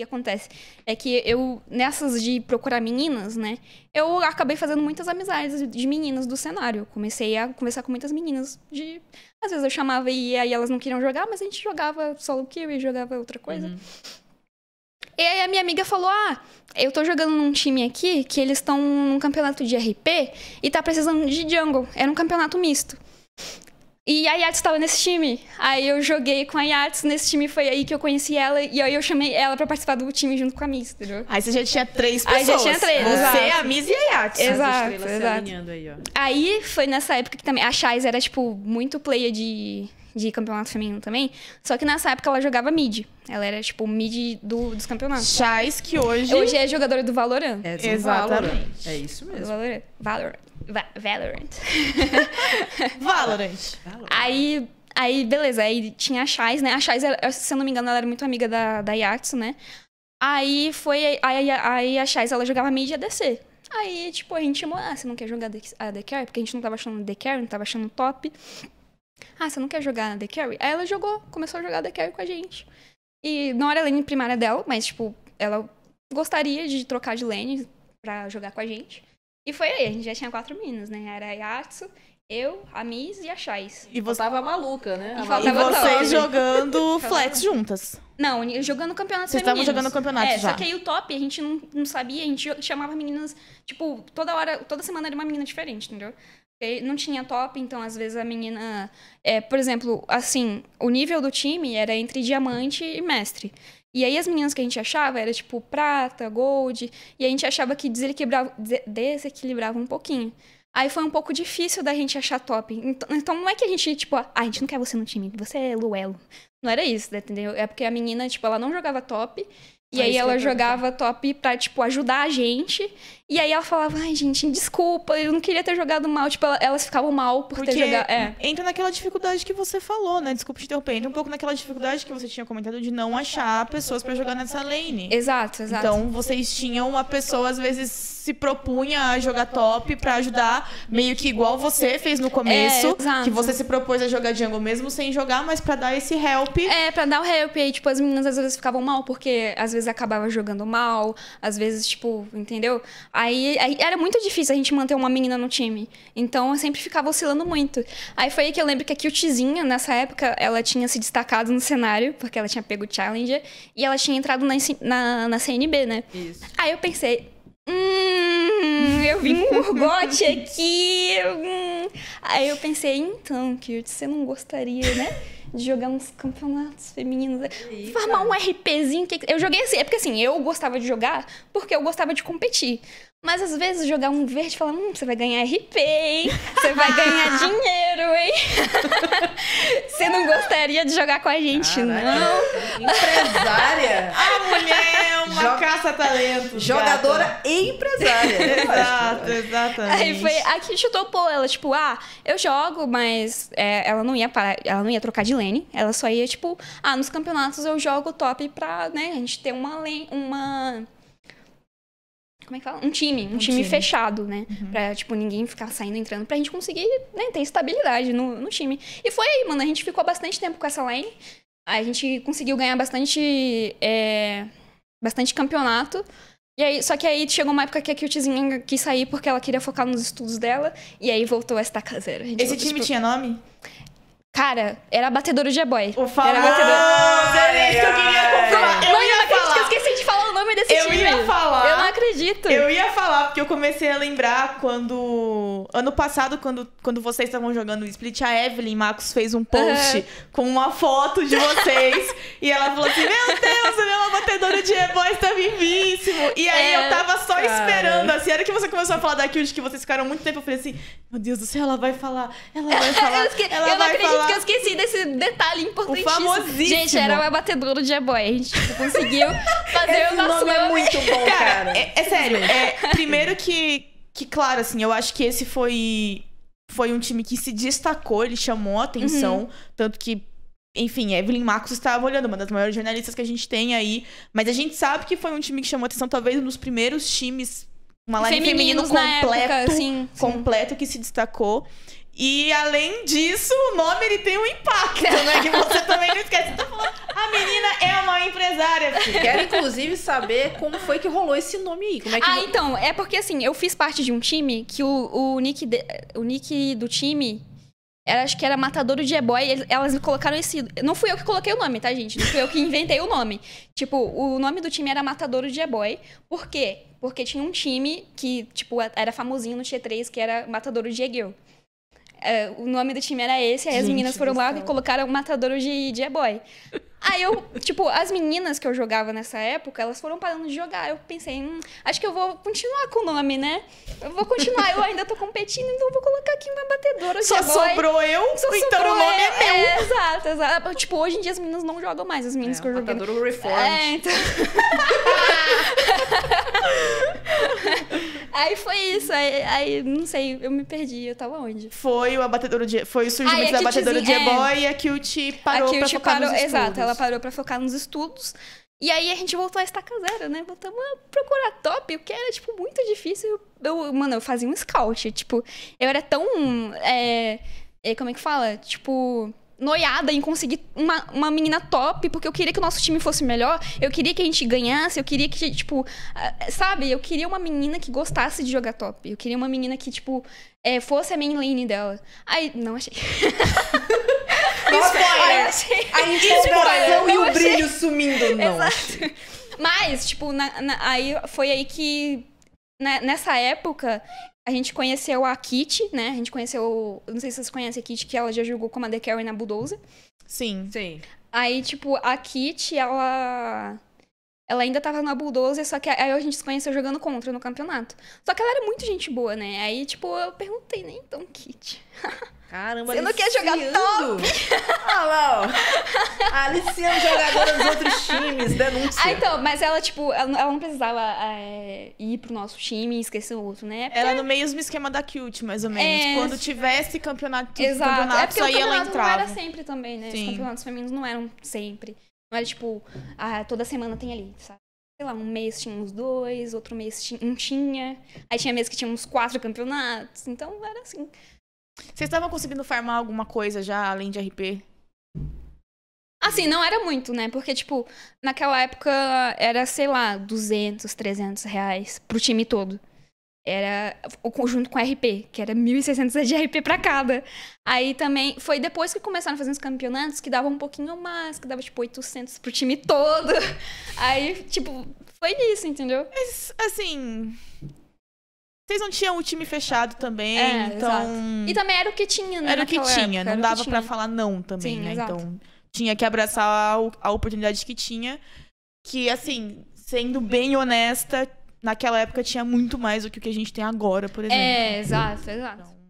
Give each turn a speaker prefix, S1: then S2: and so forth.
S1: acontece é que eu, nessas de procurar meninas, né? Eu acabei fazendo muitas amizades de meninas do cenário. comecei a conversar com muitas meninas de. Às vezes eu chamava e aí elas não queriam jogar, mas a gente jogava solo eu e jogava outra coisa. Uhum. E aí a minha amiga falou: Ah, eu tô jogando num time aqui que eles estão num campeonato de RP e tá precisando de jungle. Era um campeonato misto. E a Yats estava nesse time. Aí eu joguei com a Yats nesse time, foi aí que eu conheci ela. E aí eu chamei ela pra participar do time junto com a Miss, entendeu? Aí você já tinha três pessoas. Aí já tinha três, Você, exato. a Miss e a Yats. Exato, exato. Aí, aí, foi nessa época que também... A Chais era, tipo, muito player de, de campeonato feminino também. Só que nessa época ela jogava mid. Ela era, tipo, mid do, dos campeonatos. Chais que hoje... Hoje é jogadora do Valorant. É, do Exatamente. Valorant. É isso mesmo. Valorant. Valorant. Valorant. Valorant. Aí, aí, beleza. Aí tinha a Chais, né? A Chais, se eu não me engano, ela era muito amiga da, da Yatsu, né? Aí foi. Aí, aí a Chais, ela jogava mid e ADC. Aí, tipo, a gente chamou, ah, você não quer jogar a The Carry? Porque a gente não tava achando The Carry, não tava achando top. Ah, você não quer jogar a The Carry? Aí ela jogou, começou a jogar a The Carry com a gente. E não era a lane primária dela, mas, tipo, ela gostaria de trocar de lane pra jogar com a gente. E foi aí, a gente já tinha quatro meninas, né? Era a Yatsu, eu, a Miss e a Chais. E você tava maluca, né? E, e vocês jogando flex juntas. Não, jogando campeonato Vocês estavam jogando campeonato é, já. Só que aí o top, a gente não, não sabia, a gente chamava meninas, tipo, toda hora, toda semana era uma menina diferente, entendeu? não tinha top, então às vezes a menina. É, por exemplo, assim, o nível do time era entre diamante e mestre. E aí as meninas que a gente achava era tipo prata, gold, e a gente achava que desequilibrava, desequilibrava um pouquinho. Aí foi um pouco difícil da gente achar top. Então, então não é que a gente, tipo, ah, a gente não quer você no time, você é Luelo. Não era isso, né, entendeu? É porque a menina, tipo, ela não jogava top. E é aí ela jogava top pra, tipo, ajudar a gente. E aí ela falava, ai, gente, desculpa, eu não queria ter jogado mal. Tipo, elas ficavam mal por Porque ter jogado. É. Entra naquela dificuldade que você
S2: falou, né? Desculpa te interromper. Entra um pouco naquela dificuldade que você tinha comentado de não achar pessoas para jogar nessa lane. Exato, exato. Então vocês tinham uma pessoa, às vezes, se propunha a jogar top para ajudar, meio que igual você fez no é, começo. É, exato. Que você se propôs a jogar jungle
S1: mesmo sem jogar, mas para dar esse help help. É, pra dar o help. E aí, tipo, as meninas às vezes ficavam mal, porque às vezes acabava jogando mal, às vezes, tipo, entendeu? Aí, aí era muito difícil a gente manter uma menina no time. Então eu sempre ficava oscilando muito. Aí foi aí que eu lembro que a Cutizinha, nessa época, ela tinha se destacado no cenário, porque ela tinha pego o Challenger, e ela tinha entrado na, na, na CNB, né? Isso. Aí eu pensei. Hum, eu vi um urgote aqui. Hum. Aí eu pensei, então, Kirt, você não gostaria, né? De jogar uns campeonatos femininos. Eita. Formar um RPzinho. Que... Eu joguei assim. É porque assim, eu gostava de jogar porque eu gostava de competir. Mas às vezes jogar um verde e falar, hum, você vai ganhar RP, hein? Você vai ganhar dinheiro, hein? você não gostaria de jogar com a gente, Caraca, não? Empresária? a mulher caça-talento. Jogadora
S2: e empresária. Né, Exato, exatamente.
S1: Aí foi a que chutou pô, ela, tipo, ah, eu jogo, mas é, ela não ia parar, ela não ia trocar de lane. Ela só ia, tipo, ah, nos campeonatos eu jogo top pra, né, a gente ter uma lane, uma. Como é que fala? Um time, um, um time, time, fechado, né? Uhum. Pra, tipo, ninguém ficar saindo entrando, pra gente conseguir né, ter estabilidade no, no time. E foi aí, mano, a gente ficou bastante tempo com essa lane. A gente conseguiu ganhar bastante é, bastante campeonato. E aí, só que aí chegou uma época que a Cutezinha quis sair porque ela queria focar nos estudos dela. E aí voltou a estar caseira. Esse time tipo... tinha nome? Cara, era batedor de boy. O famoso! Era batedora... Ai, ai, que eu queria comprar. eu que eu esqueci de falar o nome desse eu time. Eu ia falar acredito. Eu ia
S2: falar, porque eu comecei a lembrar quando. Ano passado, quando, quando vocês estavam jogando Split, a Evelyn Marcos fez um post uhum. com uma foto de vocês. e ela falou assim: Meu Deus, a minha batedora de E-Boys tá vivíssimo. E aí é, eu tava só cara. esperando, assim. era que você começou a falar da de que vocês ficaram muito tempo, eu falei assim: Meu Deus do céu, ela vai falar. Ela vai falar. eu, esque... ela eu vai não acredito falar... que eu
S1: esqueci desse detalhe importantíssimo. O famosíssimo. Gente, era uma batedora de E-Boy. A gente conseguiu fazer o nosso nome é muito bom, cara. cara é, é é sério. É, primeiro que, que, claro,
S2: assim, eu acho que esse foi, foi um time que se destacou, ele chamou a atenção. Uhum. Tanto que, enfim, Evelyn Marcos estava olhando, uma das maiores jornalistas que a gente tem aí. Mas a gente sabe que foi um time que chamou a atenção, talvez um dos primeiros times uma live feminino completo, época, sim, completo sim. que se destacou. E além disso, o nome ele tem um impacto, né? Que você também não esquece. Você então, tá falando, a menina
S1: é uma empresária. Filho. Quero, inclusive, saber como foi que rolou esse nome aí. Como é que ah, então, é porque assim, eu fiz parte de um time que o, o, nick, de, o nick do time era, acho que era Matadouro de E-Boy, elas colocaram esse. Não fui eu que coloquei o nome, tá, gente? Não fui eu que inventei o nome. Tipo, o nome do time era Matadouro de E-Boy. Por quê? Porque tinha um time que, tipo, era famosinho no T3, que era Matadouro de E-Girl uh, o nome do time era esse, aí as meninas foram lá e colocaram Matadouro de, de E-Boy. Aí eu, tipo, as meninas que eu jogava nessa época, elas foram parando de jogar. Eu pensei, hum, acho que eu vou continuar com o nome, né? Eu vou continuar, eu ainda tô competindo, então eu vou colocar aqui uma batedora. Só sobrou eu, Só então sobrou o nome é eu. é meu. É, exato, exato. Tipo, hoje em dia as meninas não jogam mais, as meninas é, que eu joguei. Batedora Reformed. É, então... Aí foi isso. Aí, aí, não sei, eu me perdi. Eu tava onde? Foi o abatedora de, foi o surgimento aí, é da abatedora de é. boy é, e a Cute parou a pra focar parou, nos estudos. Exato, ela parou pra focar nos estudos. E aí a gente voltou a estaca zero, né? Voltamos a procurar top, o que era, tipo, muito difícil. Eu, mano, eu fazia um scout. Tipo, eu era tão. É, é como é que fala? Tipo noiada em conseguir uma, uma menina top, porque eu queria que o nosso time fosse melhor, eu queria que a gente ganhasse, eu queria que, tipo, ah, sabe? Eu queria uma menina que gostasse de jogar top. Eu queria uma menina que, tipo, é, fosse a main lane dela. Aí, não achei. Nossa, spoiler! Achei. A empolgação e o brilho
S2: sumindo, não.
S1: Mas, tipo, na, na, aí foi aí que né, nessa época, a gente conheceu a Kit né? A gente conheceu. Não sei se vocês conhecem a Kit que ela já jogou como a The Carrie na Bulldozer. Sim. Sim. Aí, tipo, a Kit ela ela ainda tava na Bulldozer, só que aí a gente se conheceu jogando contra no campeonato. Só que ela era muito gente boa, né? Aí, tipo, eu perguntei, né? Então, Kit. Caramba, Você não quer jogar todo? Olha ah, lá, ó. Aliciando jogadora dos
S2: outros times,
S1: denúncia. Ah, então, mas ela, tipo, ela, ela não precisava é, ir pro nosso time e esquecer o outro, né? Porque... Era é no mesmo esquema da Cute, mais ou menos. É... Quando tivesse campeonato, Exato. campeonato, é porque só o campeonato ia ela não era sempre também, né? Sim. Os campeonatos femininos não eram sempre. Não era tipo, a ah, toda semana tem ali, sabe? Sei lá, um mês tinha uns dois, outro mês tinha, um tinha. Aí tinha mês que tinha uns quatro campeonatos. Então era assim. Vocês estavam conseguindo farmar alguma coisa já além de RP? Assim, não era muito, né? Porque, tipo, naquela época era, sei lá, 200, 300 reais pro time todo era o conjunto com RP, que era 1.600 de RP para cada. Aí também foi depois que começaram a fazer os campeonatos que dava um pouquinho mais, que dava tipo 800 pro time todo. Aí, tipo, foi isso, entendeu? Mas assim, vocês não tinham o time
S2: fechado também, é, então exato.
S1: E também era o que tinha, né? Era o que tinha, época, não dava para falar
S2: não também, Sim, né? Exato. Então, tinha que abraçar a, a oportunidade que tinha, que assim, sendo bem honesta, naquela época tinha muito mais do que o que a gente tem agora, por exemplo. É, exato,
S1: exato. Então,